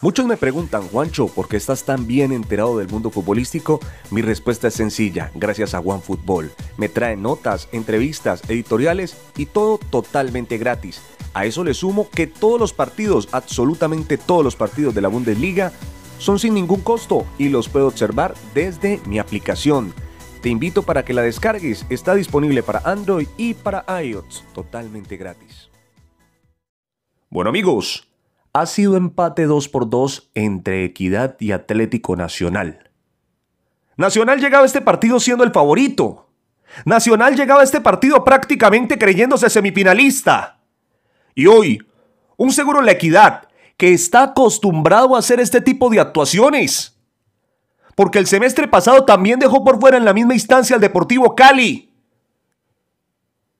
Muchos me preguntan, Juancho, ¿por qué estás tan bien enterado del mundo futbolístico? Mi respuesta es sencilla, gracias a OneFootball. Me trae notas, entrevistas, editoriales y todo totalmente gratis. A eso le sumo que todos los partidos, absolutamente todos los partidos de la Bundesliga, son sin ningún costo y los puedo observar desde mi aplicación. Te invito para que la descargues, está disponible para Android y para iOS, totalmente gratis. Bueno amigos, ha sido empate 2 por 2 entre Equidad y Atlético Nacional. Nacional llegaba a este partido siendo el favorito. Nacional llegaba a este partido prácticamente creyéndose semifinalista. Y hoy, un seguro en la equidad que está acostumbrado a hacer este tipo de actuaciones. Porque el semestre pasado también dejó por fuera en la misma instancia al Deportivo Cali.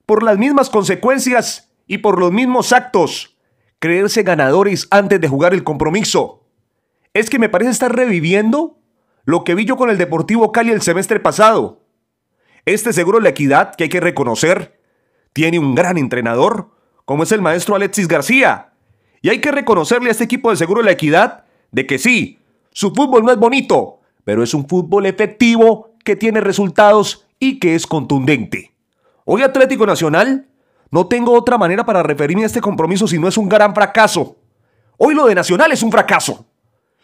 Por las mismas consecuencias y por los mismos actos creerse ganadores antes de jugar el compromiso. Es que me parece estar reviviendo lo que vi yo con el Deportivo Cali el semestre pasado. Este seguro de la equidad, que hay que reconocer, tiene un gran entrenador, como es el maestro Alexis García. Y hay que reconocerle a este equipo de seguro de la equidad de que sí, su fútbol no es bonito, pero es un fútbol efectivo que tiene resultados y que es contundente. Hoy Atlético Nacional no tengo otra manera para referirme a este compromiso si no es un gran fracaso. Hoy lo de Nacional es un fracaso.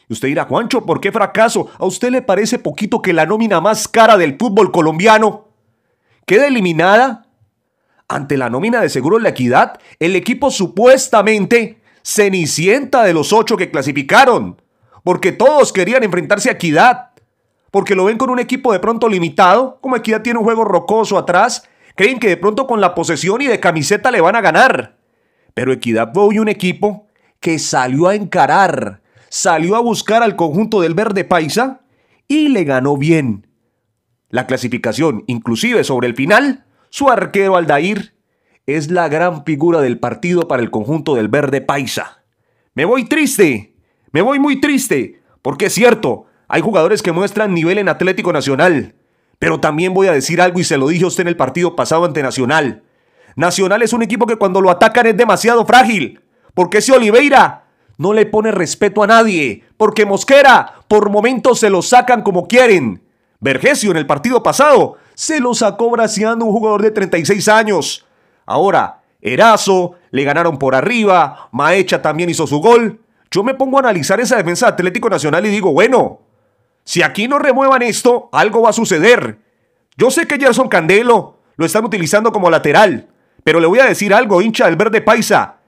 Y usted dirá, Juancho, ¿por qué fracaso? ¿A usted le parece poquito que la nómina más cara del fútbol colombiano quede eliminada? Ante la nómina de seguro Seguros La Equidad, el equipo supuestamente cenicienta de los ocho que clasificaron, porque todos querían enfrentarse a Equidad, porque lo ven con un equipo de pronto limitado, como Equidad tiene un juego rocoso atrás, Creen que de pronto con la posesión y de camiseta le van a ganar. Pero Equidad fue un equipo que salió a encarar, salió a buscar al conjunto del verde paisa y le ganó bien. La clasificación, inclusive sobre el final, su arquero Aldair es la gran figura del partido para el conjunto del verde paisa. Me voy triste, me voy muy triste, porque es cierto, hay jugadores que muestran nivel en Atlético Nacional, pero también voy a decir algo y se lo dije a usted en el partido pasado ante Nacional. Nacional es un equipo que cuando lo atacan es demasiado frágil. Porque ese Oliveira no le pone respeto a nadie. Porque Mosquera por momentos se lo sacan como quieren. Vergesio en el partido pasado se lo sacó braceando un jugador de 36 años. Ahora, Erazo, le ganaron por arriba, Maecha también hizo su gol. Yo me pongo a analizar esa defensa de Atlético Nacional y digo, bueno, si aquí no remuevan esto, algo va a suceder. Yo sé que Gerson Candelo lo están utilizando como lateral, pero le voy a decir algo, hincha del verde paisa.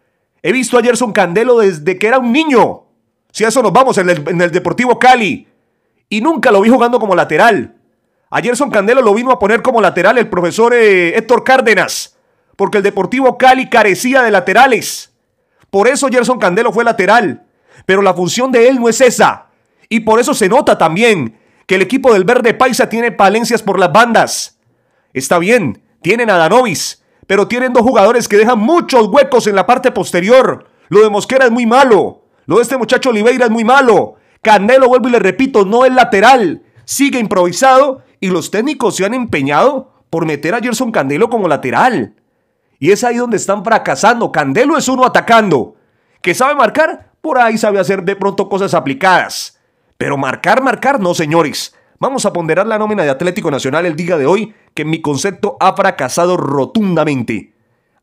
He visto a Gerson Candelo desde que era un niño. Si a eso nos vamos en el, Deportivo Cali. Y nunca lo vi jugando como lateral. A Gerson Candelo lo vino a poner como lateral el profesor eh, Héctor Cárdenas, porque el Deportivo Cali carecía de laterales. Por eso Gerson Candelo fue lateral. Pero la función de él no es esa. Y por eso se nota también que el equipo del Verde Paisa tiene palencias por las bandas. Está bien, tienen a Danovis, pero tienen dos jugadores que dejan muchos huecos en la parte posterior. Lo de Mosquera es muy malo. Lo de este muchacho Oliveira es muy malo. Candelo, vuelvo y le repito, no es lateral. Sigue improvisado y los técnicos se han empeñado por meter a Gerson Candelo como lateral. Y es ahí donde están fracasando. Candelo es uno atacando. Que sabe marcar, por ahí sabe hacer de pronto cosas aplicadas. Pero marcar, marcar, no, señores. Vamos a ponderar la nómina de Atlético Nacional el día de hoy, que en mi concepto ha fracasado rotundamente.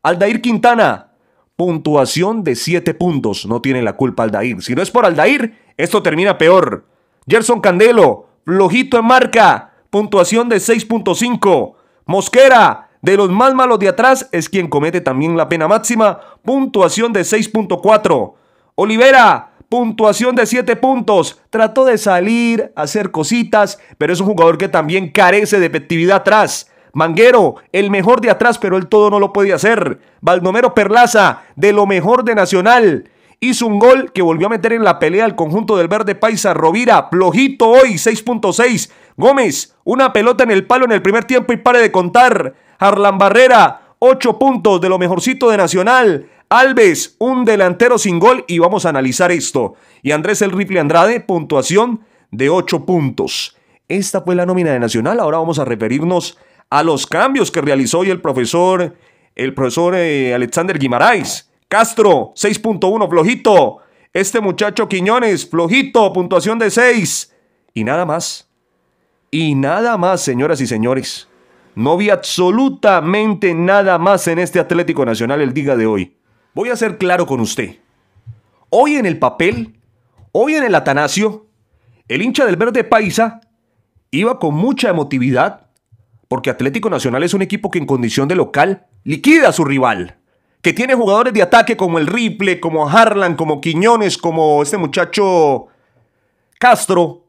Aldair Quintana, puntuación de 7 puntos. No tiene la culpa Aldair. Si no es por Aldair, esto termina peor. Gerson Candelo, flojito en marca, puntuación de 6.5. Mosquera, de los más malos de atrás, es quien comete también la pena máxima, puntuación de 6.4. Olivera, puntuación de 7 puntos. Trató de salir, hacer cositas, pero es un jugador que también carece de efectividad atrás. Manguero, el mejor de atrás, pero él todo no lo podía hacer. Baldomero Perlaza, de lo mejor de Nacional. Hizo un gol que volvió a meter en la pelea al conjunto del verde paisa. Rovira, flojito hoy, 6.6. Gómez, una pelota en el palo en el primer tiempo y pare de contar. Harlan Barrera, 8 puntos de lo mejorcito de Nacional. Alves, un delantero sin gol y vamos a analizar esto. Y Andrés El Ripley Andrade, puntuación de 8 puntos. Esta fue la nómina de Nacional. Ahora vamos a referirnos a los cambios que realizó hoy el profesor, el profesor eh, Alexander Guimaraes. Castro, 6.1, flojito. Este muchacho Quiñones, flojito, puntuación de 6. Y nada más. Y nada más, señoras y señores. No vi absolutamente nada más en este Atlético Nacional el día de hoy. Voy a ser claro con usted. Hoy en el papel, hoy en el Atanasio, el hincha del verde paisa iba con mucha emotividad porque Atlético Nacional es un equipo que en condición de local liquida a su rival, que tiene jugadores de ataque como el Riple, como Harlan, como Quiñones, como este muchacho Castro,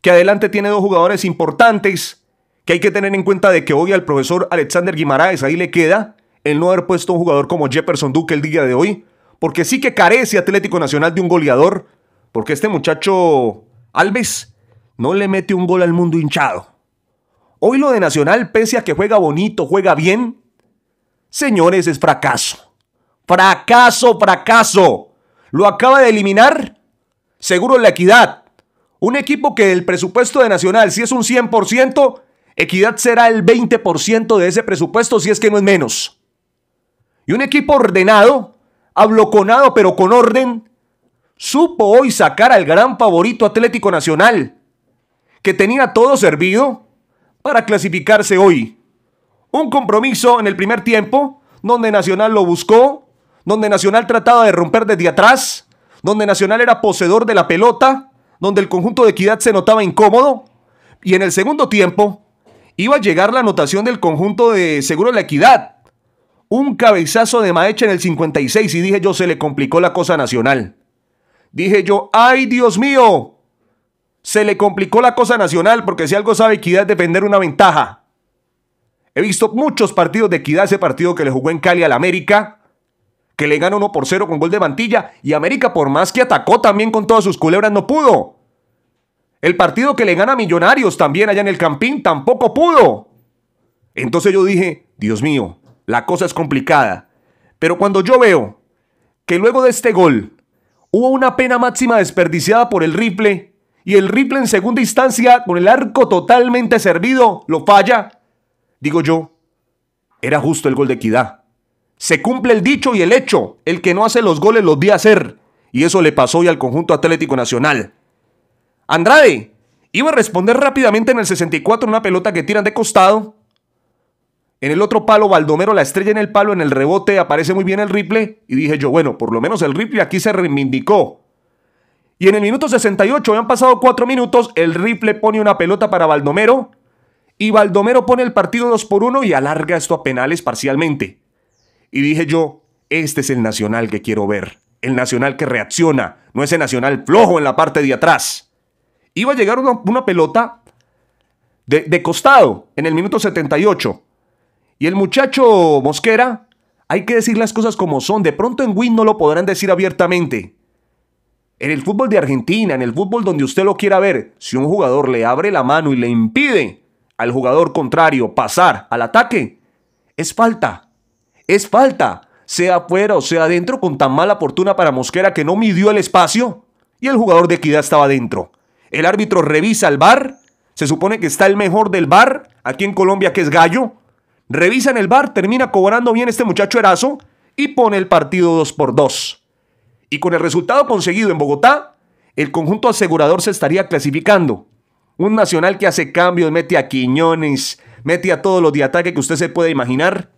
que adelante tiene dos jugadores importantes, que hay que tener en cuenta de que hoy al profesor Alexander Guimaraes ahí le queda el no haber puesto un jugador como Jefferson Duque el día de hoy, porque sí que carece Atlético Nacional de un goleador, porque este muchacho Alves no le mete un gol al mundo hinchado. Hoy lo de Nacional, pese a que juega bonito, juega bien, señores, es fracaso. Fracaso, fracaso. Lo acaba de eliminar Seguro la Equidad. Un equipo que el presupuesto de Nacional, si es un 100%, Equidad será el 20% de ese presupuesto, si es que no es menos. Y un equipo ordenado, abloconado pero con orden, supo hoy sacar al gran favorito Atlético Nacional, que tenía todo servido para clasificarse hoy. Un compromiso en el primer tiempo, donde Nacional lo buscó, donde Nacional trataba de romper desde atrás, donde Nacional era poseedor de la pelota, donde el conjunto de Equidad se notaba incómodo, y en el segundo tiempo iba a llegar la anotación del conjunto de Seguro de la Equidad, un cabezazo de Maecha en el 56 y dije yo, se le complicó la cosa nacional. Dije yo, ay Dios mío, se le complicó la cosa nacional porque si algo sabe Equidad es defender una ventaja. He visto muchos partidos de Equidad, ese partido que le jugó en Cali al América, que le gana 1 por 0 con gol de Mantilla y América por más que atacó también con todas sus culebras no pudo. El partido que le gana a Millonarios también allá en el Campín tampoco pudo. Entonces yo dije, Dios mío, la cosa es complicada. Pero cuando yo veo que luego de este gol hubo una pena máxima desperdiciada por el rifle y el rifle en segunda instancia con el arco totalmente servido lo falla, digo yo, era justo el gol de equidad. Se cumple el dicho y el hecho, el que no hace los goles los vi hacer. Y eso le pasó hoy al conjunto Atlético Nacional. Andrade iba a responder rápidamente en el 64 una pelota que tiran de costado en el otro palo, Baldomero la estrella en el palo, en el rebote aparece muy bien el Ripley. Y dije yo, bueno, por lo menos el Ripley aquí se reivindicó. Y en el minuto 68, han pasado cuatro minutos, el Ripley pone una pelota para Baldomero. Y Baldomero pone el partido 2 por 1 y alarga esto a penales parcialmente. Y dije yo, este es el Nacional que quiero ver. El Nacional que reacciona, no ese Nacional flojo en la parte de atrás. Iba a llegar una, pelota de, de costado en el minuto 78. Y el muchacho Mosquera, hay que decir las cosas como son. De pronto en Win no lo podrán decir abiertamente. En el fútbol de Argentina, en el fútbol donde usted lo quiera ver, si un jugador le abre la mano y le impide al jugador contrario pasar al ataque, es falta. Es falta. Sea afuera o sea adentro, con tan mala fortuna para Mosquera que no midió el espacio y el jugador de equidad estaba adentro. El árbitro revisa el bar. Se supone que está el mejor del bar aquí en Colombia, que es Gallo Revisa en el bar, termina cobrando bien este muchacho Erazo y pone el partido 2 por 2. Y con el resultado conseguido en Bogotá, el conjunto asegurador se estaría clasificando. Un Nacional que hace cambios, mete a Quiñones, mete a todos los de ataque que usted se puede imaginar.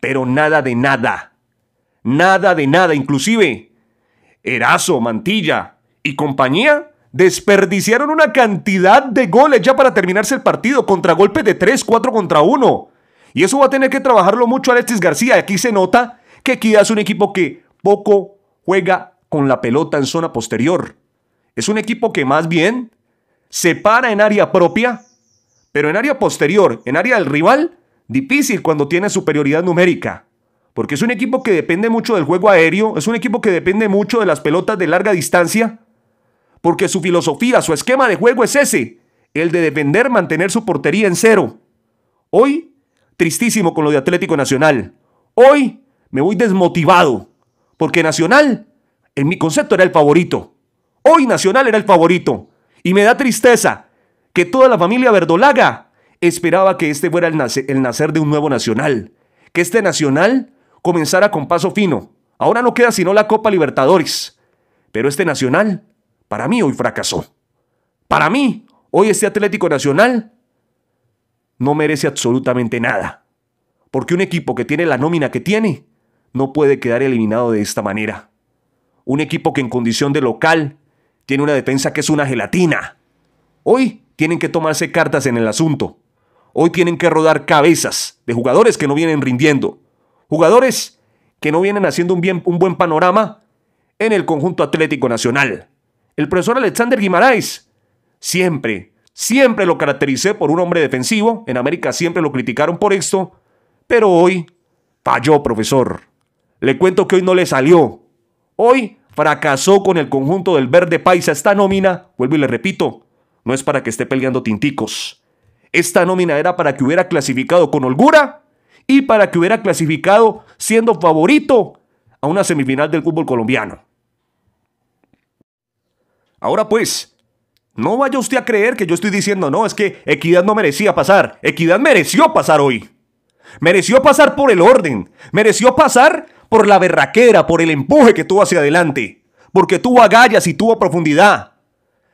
Pero nada de nada. Nada de nada. Inclusive, Erazo, Mantilla y compañía desperdiciaron una cantidad de goles ya para terminarse el partido. Contra golpes de 3, 4 contra 1. Y eso va a tener que trabajarlo mucho Alexis García. Aquí se nota que Equidad es un equipo que poco juega con la pelota en zona posterior. Es un equipo que más bien se para en área propia, pero en área posterior, en área del rival, difícil cuando tiene superioridad numérica. Porque es un equipo que depende mucho del juego aéreo, es un equipo que depende mucho de las pelotas de larga distancia, porque su filosofía, su esquema de juego es ese, el de defender, mantener su portería en cero. Hoy tristísimo con lo de Atlético Nacional. Hoy me voy desmotivado, porque Nacional, en mi concepto, era el favorito. Hoy Nacional era el favorito. Y me da tristeza que toda la familia verdolaga esperaba que este fuera el nacer, de un nuevo Nacional, que este Nacional comenzara con paso fino. Ahora no queda sino la Copa Libertadores. Pero este Nacional, para mí hoy fracasó. Para mí, hoy este Atlético Nacional no merece absolutamente nada. Porque un equipo que tiene la nómina que tiene no puede quedar eliminado de esta manera. Un equipo que en condición de local tiene una defensa que es una gelatina. Hoy tienen que tomarse cartas en el asunto. Hoy tienen que rodar cabezas de jugadores que no vienen rindiendo. Jugadores que no vienen haciendo un, bien, un buen panorama en el conjunto Atlético Nacional. El profesor Alexander Guimaraes siempre Siempre lo caractericé por un hombre defensivo, en América siempre lo criticaron por esto, pero hoy falló, profesor. Le cuento que hoy no le salió. Hoy fracasó con el conjunto del verde paisa. Esta nómina, vuelvo y le repito, no es para que esté peleando tinticos. Esta nómina era para que hubiera clasificado con holgura y para que hubiera clasificado siendo favorito a una semifinal del fútbol colombiano. Ahora pues, no vaya usted a creer que yo estoy diciendo, no, es que Equidad no merecía pasar. Equidad mereció pasar hoy. Mereció pasar por el orden. Mereció pasar por la berraquera, por el empuje que tuvo hacia adelante. Porque tuvo agallas y tuvo profundidad.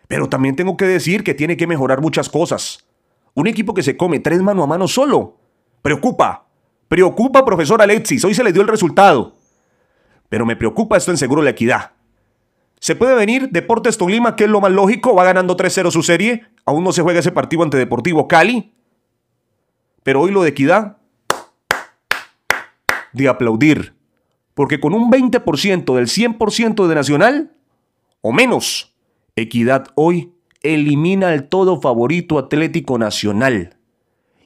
Pero también tengo que decir que tiene que mejorar muchas cosas. Un equipo que se come tres mano a mano solo. Preocupa. Preocupa, profesor Alexis. Hoy se le dio el resultado. Pero me preocupa esto en Seguro La Equidad. Se puede venir Deportes Tolima, que es lo más lógico, va ganando 3-0 su serie. Aún no se juega ese partido ante Deportivo Cali. Pero hoy lo de Equidad, de aplaudir. Porque con un 20% del 100% de Nacional, o menos, Equidad hoy elimina al todo favorito Atlético Nacional.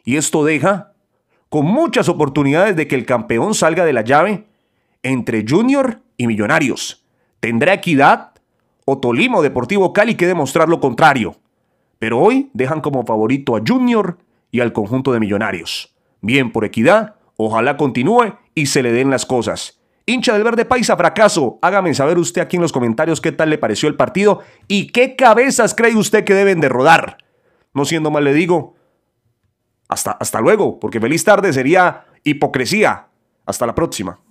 Y esto deja con muchas oportunidades de que el campeón salga de la llave entre Junior y Millonarios. ¿Tendrá equidad? ¿O tolimo Deportivo Cali que demostrar lo contrario? Pero hoy dejan como favorito a Junior y al conjunto de millonarios. Bien por equidad, ojalá continúe y se le den las cosas. Hincha del Verde Paisa, fracaso. Hágame saber usted aquí en los comentarios qué tal le pareció el partido y qué cabezas cree usted que deben de rodar. No siendo mal, le digo, hasta, hasta luego, porque feliz tarde sería hipocresía. Hasta la próxima.